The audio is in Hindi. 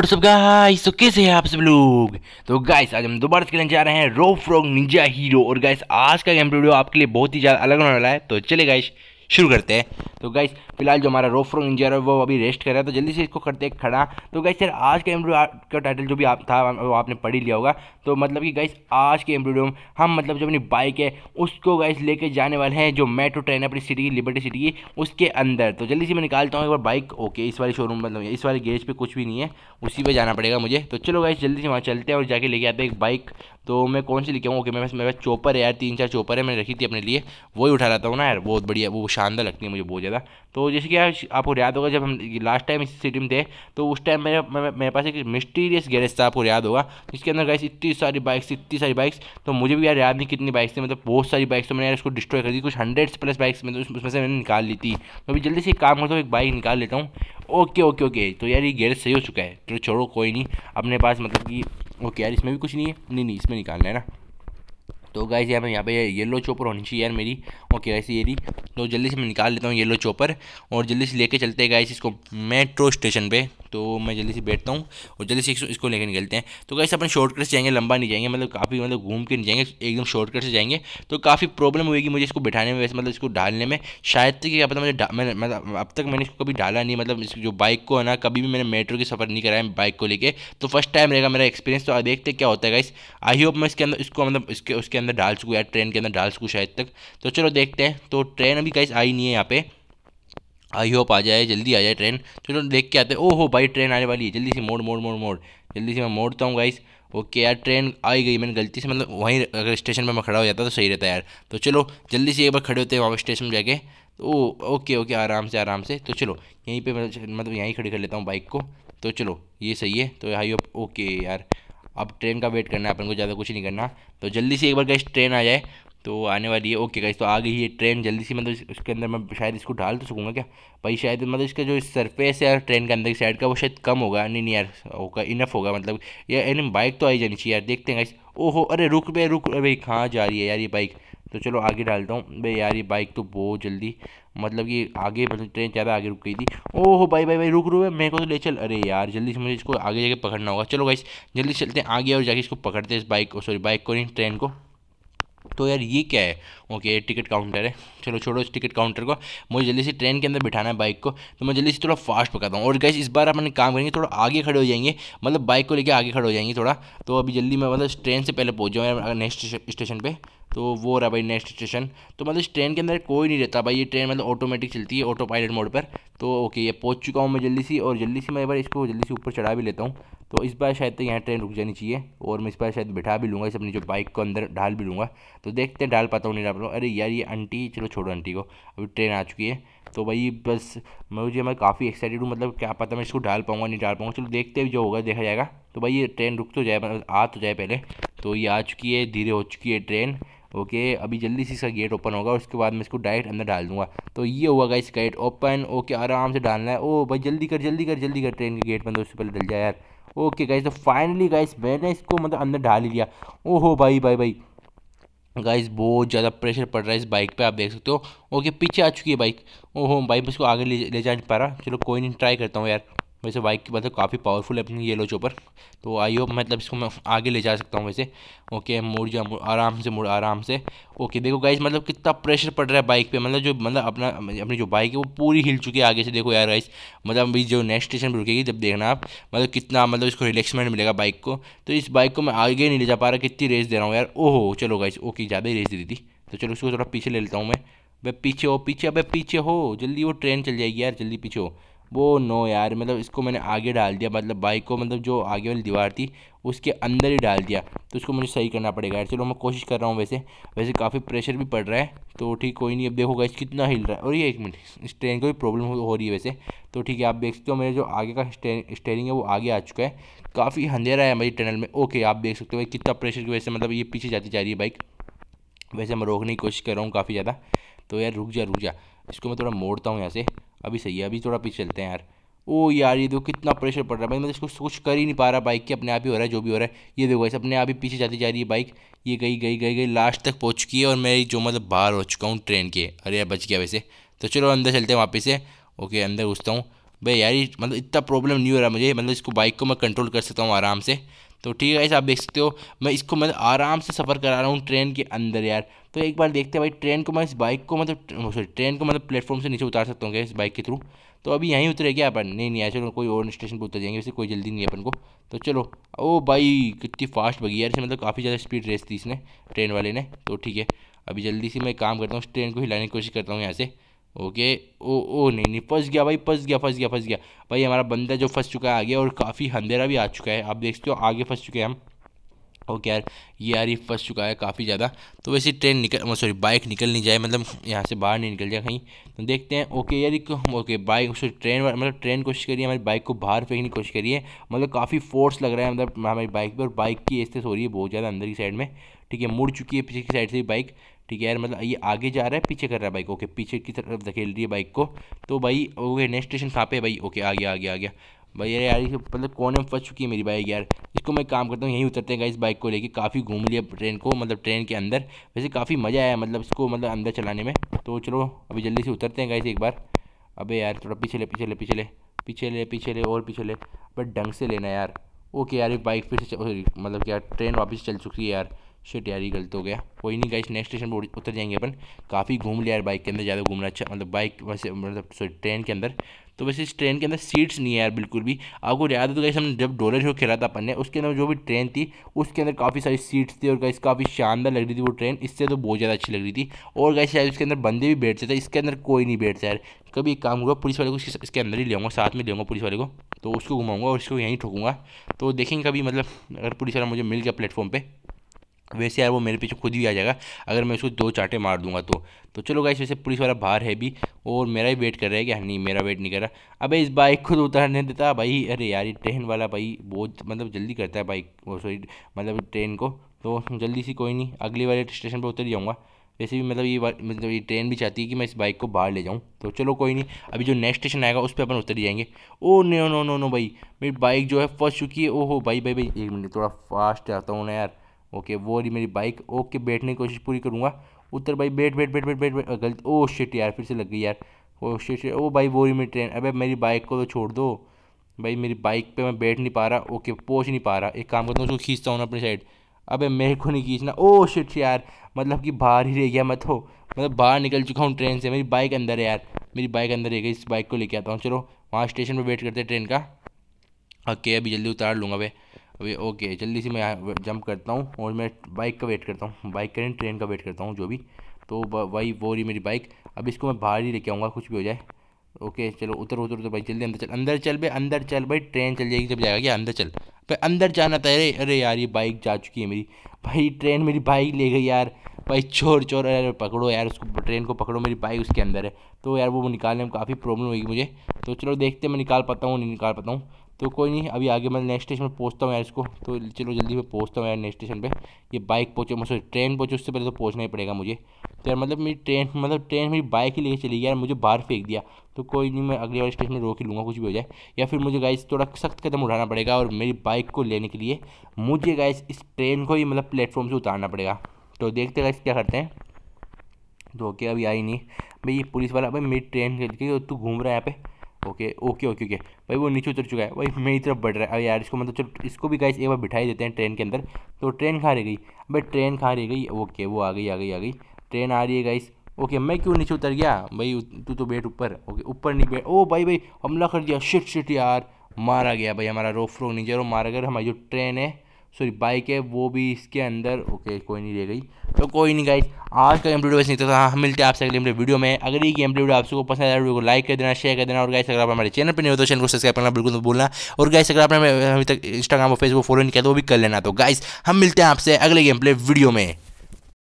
व्हाट्सअप गाइस तो कैसे हैं आप सब लोग तो गाइस आज हम दोबारा खेलने जा रहे हैं रो फ्रॉग निंजा हीरो और गाइस आज का गेम वीडियो आपके लिए बहुत ही ज़्यादा अलग होने वाला है तो चले गाइस शुरू करते हैं तो गाइस फिलहाल जो हमारा रोफ्रो इंजर है वो अभी रेस्ट कर रहा है तो जल्दी से इसको करते हैं खड़ा तो गाइस सर आज का एम्ब्रोडियम का टाइटल जो भी आप था वो आपने पढ़ ही लिया होगा तो मतलब कि गाइस आज के एम्ब्रोडियम हम मतलब जो अपनी बाइक है उसको गाइस लेके जाने वाले हैं जो मेट्रो ट्रेन है अपनी सिटी की लिबर्टी सिटी की उसके अंदर तो जल्दी से मैं निकालता हूँ एक बार बाइक ओके इस वाले शोरूम मतलब इस वाले गेज पर कुछ भी नहीं है उसी पर जाना पड़ेगा मुझे तो चलो गाइस जल्दी से वहाँ चलते हैं और जाके लेके आते हैं एक बाइक तो मैं कौन सी लिखा हूँ ओके मैं मेरे पास चोपर है यार तीन चार चोपर है मैंने रखी थी अपने लिए वही उठा रहा था ना यार बहुत बढ़िया वो शानदार लगती है मुझे बहुत ज़्यादा तो जैसे कि यार आपको याद होगा जब हम लास्ट टाइम इस सिटी में थे तो उस टाइम मेरे मेरे पास एक मिस्टीरियस गैरेज था आपको याद होगा जिसके अंदर गाइस इतनी सारी बाइक्स इतनी सारी बाइक्स तो मुझे भी यार याद नहीं कितनी बाइक्स थी मतलब बहुत सारी बाइक्स तो मैंने यार उसको डिस्ट्रॉय कर दी कुछ हंड्रेड्स प्लस बाइक्स में तो उसमें से मैंने निकाल ली थी तो अभी जल्दी से एक काम करता हूँ एक बाइक निकाल लेता हूँ ओके ओके ओके तो यार ये गैरेज सही हो चुका है तो छोड़ो कोई नहीं अपने पास मतलब कि ओके यार इसमें भी कुछ नहीं है नहीं नहीं इसमें निकालना है ना तो गाइस यार मैं यहाँ पे येलो चॉपर होनी चाहिए यार मेरी ओके गाइस ये रही तो जल्दी से मैं निकाल लेता हूँ येलो चॉपर और जल्दी से लेके चलते हैं गाइस इसको मेट्रो स्टेशन पे तो मैं जल्दी से बैठता हूँ और जल्दी से इसको लेकर निकलते हैं तो कैसे अपन शॉर्टकट से जाएंगे लंबा नहीं जाएंगे मतलब काफ़ी मतलब घूम के नहीं जाएंगे एकदम शॉर्टकट से जाएंगे तो काफ़ी प्रॉब्लम होगी मुझे इसको बैठाने में वैसे मतलब इसको डालने में शायद तक क्या पता मुझे मतलब अब तक मैंने इसको कभी डाला नहीं मतलब इस जो बाइक को है ना कभी भी मैंने मेट्रो की सफ़र नहीं कराया बाइक को लेकर तो फर्स्ट टाइम रहेगा मेरा एक्सपीरियंस तो देखते क्या होता है गाइस आई होप मैं इसके अंदर इसको मतलब इसके उसके अंदर डाल चुकूँ या ट्रेन के अंदर डाल चुकूँ शायद तक तो चलो देखते हैं तो ट्रेन अभी कैसे आई नहीं है यहाँ पर आई होप आ जाए जल्दी आ जाए ट्रेन चलो देख के आते हैं ओहो भाई ट्रेन आने वाली है जल्दी से मोड़ मोड़ मोड़ मोड़ जल्दी से मैं मोड़ता हूँ गाइस ओके यार ट्रेन आई गई मैंने गलती से मतलब वहीं अगर स्टेशन पर मैं खड़ा हो जाता तो सही रहता यार तो चलो जल्दी से एक बार खड़े होते हैं वहाँ स्टेशन पर जाके तो ओके ओके आराम से आराम से तो चलो यहीं पर मतलब, मतलब यहीं खड़ी कर लेता हूँ बाइक को तो चलो ये सही है तो आई होप ओके यार अब ट्रेन का वेट करना है अपन को ज़्यादा कुछ नहीं करना तो जल्दी से एक बार गैस ट्रेन आ जाए तो आने वाली है ओके गाइस तो आ गई है ट्रेन जल्दी सी मतलब उसके अंदर मैं शायद इसको डाल तो सकूँगा क्या भाई शायद मतलब इसका जो सरफेस है यार ट्रेन के अंदर की साइड का वो शायद कम होगा नहीं नहीं यार होगा इनफ होगा मतलब यार यानी बाइक तो आई जानी चाहिए यार देखते हैं गाइस ओहो अरे रुक बे रुक भाई कहाँ जा रही है यार ये बाइक तो चलो आगे डालता हूँ भाई यार ये बाइक तो बहुत जल्दी मतलब कि आगे मतलब ट्रेन ज़्यादा आगे रुक गई थी ओहो भाई भाई भाई रुक रुक मेरे को तो ले चल अरे यार जल्दी से मुझे इसको आगे जाके पकड़ना होगा चलो गाइस जल्दी चलते हैं आगे और जाके इसको पकड़ते हैं इस बाइक को सॉरी बाइक को नहीं ट्रेन को तो यार ये क्या है ओके टिकट काउंटर है चलो छोड़ो इस टिकट काउंटर को मुझे जल्दी से ट्रेन के अंदर बिठाना है बाइक को तो मैं जल्दी से थोड़ा फास्ट पकाता हूँ और गैस इस बार अपन काम करेंगे थोड़ा आगे खड़े हो जाएंगे मतलब बाइक को लेके आगे खड़े हो जाएंगे थोड़ा तो अभी जल्दी मैं मतलब ट्रेन से पहले पहुँच जाऊँ नेक्स्ट स्टेशन पर तो वो रहा भाई नेक्स्ट स्टेशन तो मतलब इस ट्रेन के अंदर कोई नहीं रहता भाई ये ट्रेन मतलब ऑटोमेटिक चलती है ऑटो पायलट मोड पर तो ओके ये पहुंच चुका हूँ मैं जल्दी सी और जल्दी से मैं एक बार इसको जल्दी से ऊपर चढ़ा भी लेता हूँ तो इस बार शायद तो यहाँ ट्रेन रुक जानी चाहिए और मैं इस बार शायद बैठा भी लूँगा इस अपनी जो बाइक को अंदर ढाल भी लूँगा तो देखते हैं ढाल पाता हूँ नहीं डाल पाता अरे यार ये आंटी चलो छोड़ो आंटी को अभी ट्रेन आ चुकी है तो भाई बस मुझे मैं काफ़ी एक्साइटेड हूँ मतलब क्या पता मैं इसको डाल पाऊँगा नहीं डाल पाऊँगा चलो देखते भी जो होगा देखा जाएगा तो भाई ये ट्रेन रुक तो जाए मतलब आ तो जाए पहले तो ये आ चुकी है धीरे हो चुकी है ट्रेन ओके अभी जल्दी से इसका गेट ओपन होगा उसके बाद मैं इसको डायरेक्ट अंदर डाल दूंगा तो ये हुआ गाइस गेट ओपन ओके आराम से डालना है ओ भाई जल्दी कर जल्दी कर जल्दी कर ट्रेन के गेट बंद उससे पहले डल जाए यार ओके गाइस तो फाइनली गाइस मैंने इसको मतलब अंदर डाल ही लिया ओहो भाई भाई भाई गाइस बहुत ज़्यादा प्रेशर पड़ रहा है इस बाइक पे आप देख सकते हो ओके पीछे आ चुकी है बाइक ओहो भाई मैं इसको आगे ले ले जा नहीं पा रहा चलो कोई नहीं ट्राई करता हूँ यार वैसे बाइक की मतलब काफ़ी पावरफुल है अपनी येलो चोपर तो आई होप मतलब इसको मैं आगे ले जा सकता हूँ वैसे ओके मुड़ जा मुड़ आराम से मुड़ आराम से ओके देखो गाइज मतलब कितना प्रेशर पड़ रहा है बाइक पे मतलब जो मतलब अपना अपनी जो बाइक है वो पूरी हिल चुकी है आगे से देखो यार गाइस मतलब अभी जो नेक्स्ट स्टेशन पर रुकेगी जब देखना आप मतलब कितना मतलब इसको रिलेक्समेंट मिलेगा बाइक को तो इस बाइक को मैं आगे नहीं ले जा पा रहा कितनी रेस दे रहा हूँ यार ओहो चलो गाइस ओके ज़्यादा रेस दे दी थी तो चलो उसको थोड़ा पीछे ले लेता हूँ मैं भाई पीछे हो पीछे अब पीछे हो जल्दी वो ट्रेन चल जाएगी यार जल्दी पीछे हो वो नो यार मतलब इसको मैंने आगे डाल दिया मतलब बाइक को मतलब जो आगे वाली दीवार थी उसके अंदर ही डाल दिया तो उसको मुझे सही करना पड़ेगा यार चलो मैं कोशिश कर रहा हूँ वैसे वैसे काफ़ी प्रेशर भी पड़ रहा है तो ठीक कोई नहीं अब देखो गाइस कितना हिल रहा है और ये एक मिनट इस ट्रेन को भी प्रॉब्लम हो रही है वैसे तो ठीक है आप देख सकते हो मेरे जो आगे का स्टेयरिंग है वो आगे आ चुका है काफ़ी अंधेरा है मेरी टनल में ओके आप देख सकते हो भाई कितना प्रेशर की वजह से मतलब ये पीछे जाती जा रही है बाइक वैसे मैं रोकने की कोशिश कर रहा हूँ काफ़ी ज़्यादा तो यार रुक जा रुक जा इसको मैं थोड़ा मोड़ता हूँ यहाँ से अभी सही है अभी थोड़ा पीछे चलते हैं यार ओ यार ये देखो कितना प्रेशर पड़ रहा है भाई मैं इसको कुछ कर ही नहीं पा रहा बाइक के अपने आप ही हो रहा है जो भी हो रहा है ये देखो ऐसे अपने आप ही पीछे जाती जा रही है बाइक ये गई गई गई गई लास्ट तक पहुँच चुकी है और मैं जो मतलब बाहर हो चुका हूँ ट्रेन के अरे यार बच गया वैसे तो चलो अंदर चलते हैं वापस से ओके अंदर घुसता हूँ भाई यार मतलब इतना प्रॉब्लम नहीं हो रहा मुझे मतलब इसको बाइक को मैं कंट्रोल कर सकता हूँ आराम से तो ठीक है आप देख सकते हो मैं इसको मतलब आराम से सफ़र करा रहा हूँ ट्रेन के अंदर यार तो एक बार देखते हैं भाई ट्रेन को मैं इस बाइक को मतलब सॉरी ट्रेन को मतलब प्लेटफॉर्म से नीचे उतार सकता हूँ क्या इस बाइक के थ्रू तो अभी यहीं उतरे क्या अपन नहीं नहीं ऐसे तो कोई और स्टेशन पर उतर जाएंगे वैसे कोई जल्दी नहीं है अपन को तो चलो ओ भाई कितनी फास्ट बगी यार इसे मतलब काफ़ी ज़्यादा स्पीड रेस थी इसने ट्रेन वाले ने तो ठीक है अभी जल्दी से मैं काम करता हूँ उस ट्रेन को हिलाने की कोशिश करता हूँ यहाँ से ओके ओ ओ नहीं नहीं फंस गया भाई फंस गया फंस गया फंस गया भाई हमारा बंदा जो फंस चुका है आगे और काफ़ी अंधेरा भी आ चुका है आप देख सकते हो आगे फंस चुके हैं हम हो कि यार ये यार ही फंस चुका है काफ़ी ज़्यादा तो वैसे ट्रेन निकल सॉरी बाइक निकल नहीं जाए मतलब यहाँ से बाहर नहीं निकल जाए कहीं तो देखते हैं ओके यार एक ओके बाइक सॉरी ट्रेन मतलब ट्रेन कोशिश करिए हमारी बाइक को बाहर फेंकने की कोशिश करिए मतलब काफ़ी फोर्स लग रहा है मतलब हमारी बाइक पर और बाइक की ऐसे हो रही है बहुत ज़्यादा अंदर की साइड में ठीक है मुड़ चुकी है पीछे की साइड से बाइक ठीक है यार मतलब ये आगे जा रहा है पीछे कर रहा है बाइक ओके पीछे की तरफ धकेल रही है बाइक को तो भाई ओके नेक्स्ट स्टेशन कहाँ पे है भाई ओके आ गया आ गया आ गया भाई यार यार मतलब कौन में फंस चुकी है मेरी बाइक यार इसको मैं काम करता हूँ यहीं उतरते हैं इस बाइक को लेके काफ़ी घूम लिया ट्रेन को मतलब ट्रेन के अंदर वैसे काफ़ी मज़ा आया मतलब इसको मतलब अंदर चलाने में तो चलो अभी जल्दी से उतरते हैं गाइस एक बार अबे यार थोड़ा पीछे ले पीछे ले पीछे ले पीछे ले पीछे ले और पीछे ले बट ढंग से लेना यार ओके यार एक बाइक फिर से मतलब क्या ट्रेन वापस चल चुकी है यार शिट यार ही गलत हो गया कोई नहीं गाइस नेक्स्ट स्टेशन पर उतर जाएंगे अपन काफ़ी घूम लिया यार बाइक के अंदर ज़्यादा घूमना अच्छा मतलब बाइक वैसे मतलब सॉरी ट्रेन के अंदर तो वैसे इस ट्रेन के अंदर सीट्स नहीं है यार बिल्कुल भी आपको याद हो तो गाइस हमने जब डोले शो खेला था अपन ने उसके अंदर जो भी ट्रेन थी उसके अंदर काफ़ी सारी सीट्स थी और गाइस काफ़ी शानदार लग रही थी वो ट्रेन इससे तो बहुत ज़्यादा अच्छी लग रही थी और गाइस यार उसके अंदर बंदे भी बैठते थे इसके अंदर कोई नहीं बैठता यार कभी एक काम हुआ पुलिस वाले को इसके अंदर ही ले आऊँगा साथ में ले आऊँगा पुलिस वाले को तो उसको घुमाऊँगा और उसको यहीं ठोकूँगा तो देखेंगे कभी मतलब अगर पुलिस वाला मुझे मिल गया प्लेटफॉर्म पर वैसे यार वो मेरे पीछे खुद भी आ जाएगा अगर मैं उसको दो चाटे मार दूंगा तो तो चलो गाइस वैसे पुलिस वाला बाहर है भी और मेरा ही वेट कर रहा है क्या नहीं मेरा वेट नहीं कर रहा अबे इस बाइक खुद उतारने देता भाई अरे यार ये ट्रेन वाला भाई बहुत मतलब जल्दी करता है बाइक सॉरी मतलब ट्रेन को तो जल्दी सी कोई नहीं अगली वाले स्टेशन पर उतर जाऊँगा वैसे भी मतलब ये मतलब ये ट्रेन भी चाहती है कि मैं इस बाइक को बाहर ले जाऊँ तो चलो कोई नहीं अभी जो नेक्स्ट स्टेशन आएगा उस पर अपन उतर जाएंगे oh no no no no भाई मेरी बाइक जो है फंस चुकी है ओहो भाई भाई भाई एक मिनट थोड़ा फास्ट आता हूँ ना यार ओके वो रही मेरी बाइक ओके बैठने की कोशिश पूरी करूँगा उतर भाई बैठ बैठ बैठ बैठ बैठ बैठ गलत ओ शिट यार फिर से लग गई यार ओ शिट ओ भाई वो रही मेरी ट्रेन अबे मेरी बाइक को तो छोड़ दो भाई मेरी बाइक पे मैं बैठ नहीं पा रहा ओके पहुँच नहीं पा रहा एक काम करता हूँ उसको खींचता हूँ अपनी साइड अबे मेरे को नहीं खींचना ओ शिट यार मतलब कि बाहर ही रह गया मैं तो मतलब बाहर निकल चुका हूँ ट्रेन से मेरी बाइक अंदर है यार मेरी बाइक अंदर रह गई इस बाइक को लेके आता हूँ चलो वहाँ स्टेशन पर वेट करते हैं ट्रेन का ओके अभी जल्दी उतार लूँगा भाई अभी ओके जल्दी से मैं जंप करता हूँ और मैं बाइक का वेट करता हूँ बाइक का नहीं ट्रेन का वेट करता हूँ जो भी तो वही वो रही मेरी बाइक अब इसको मैं बाहर ही लेके आऊँगा कुछ भी हो जाए ओके चलो उतर उतर उतर भाई जल्दी अंदर चल अंदर चल भाई अंदर चल भाई ट्रेन चल जाएगी जब जाएगा क्या अंदर चल पर अंदर जाना था अरे अरे यार ये बाइक जा चुकी है मेरी भाई ट्रेन मेरी बाइक ले गई यार भाई चोर चोर अरे पकड़ो यार उसको ट्रेन को पकड़ो मेरी बाइक उसके अंदर है तो यार वो निकालने में काफ़ी प्रॉब्लम होगी मुझे तो चलो देखते मैं निकाल पाता हूँ नहीं निकाल पाता हूँ तो कोई नहीं अभी आगे मैं नेक्स्ट स्टेशन पर पहुँचता हूँ यार इसको तो चलो जल्दी मैं पहुँचता हूँ यार नेक्स्ट स्टेशन पे ये बाइक पहुँचे मुझे ट्रेन पहुँचे उससे पहले तो पहुँचना ही पड़ेगा मुझे तो यार मतलब मेरी ट्रेन मतलब ट्रेन मेरी बाइक ही लेके चली गई यार मुझे बाहर फेंक दिया तो कोई नहीं मैं अगले वाले स्टेशन में रोक ही लूँगा कुछ भी हो जाए या फिर मुझे गाइस थोड़ा सख्त कदम उठाना पड़ेगा और मेरी बाइक को लेने के लिए मुझे गाइस इस ट्रेन को ही मतलब प्लेटफॉर्म से उतारना पड़ेगा तो देखते गाइस क्या करते हैं तो ओके अभी आई नहीं भाई ये पुलिस वाला भाई मेरी ट्रेन लेके तो तू घूम रहा है यहाँ पे ओके ओके ओके ओके भाई वो नीचे उतर चुका है भाई मेरी तरफ बढ़ रहा है अब यार इसको मतलब चलो इसको भी गाइस एक बार बिठाई देते हैं ट्रेन के अंदर तो ट्रेन खा रह गई भाई ट्रेन खा रह गई ओके वो आ गई आ गई आ गई ट्रेन आ रही है गाइस ओके मैं क्यों नीचे उतर गया भाई तू तो बैठ ऊपर ओके ऊपर नहीं बैठ ओ भाई भाई हमला कर दिया शिट शिट यार मारा गया भाई हमारा रोफ रोक नीचे रो मारा गया हमारी जो ट्रेन है सॉरी बाइक है वो भी इसके अंदर ओके कोई नहीं रह गई तो कोई नहीं गाइज आज का गेम वीडियो नहीं था हम हाँ, मिलते हैं आपसे अगले वीडियो, वीडियो में अगर ये गेम वीडियो आपको पसंद आया वीडियो को लाइक कर देना शेयर कर देना और गाइस अगर आप हमारे चैनल पर नहीं हो तो चैनल को सब्सक्राइब करना बिल्कुल तो बोलना और गाइस अगर आपने अभी तक इंस्टाग्राम और फेसबुक फॉलो नहीं किया तो वो भी कर लेना तो गाइस हम मिलते हैं आपसे अगले गेम प्ले वीडियो में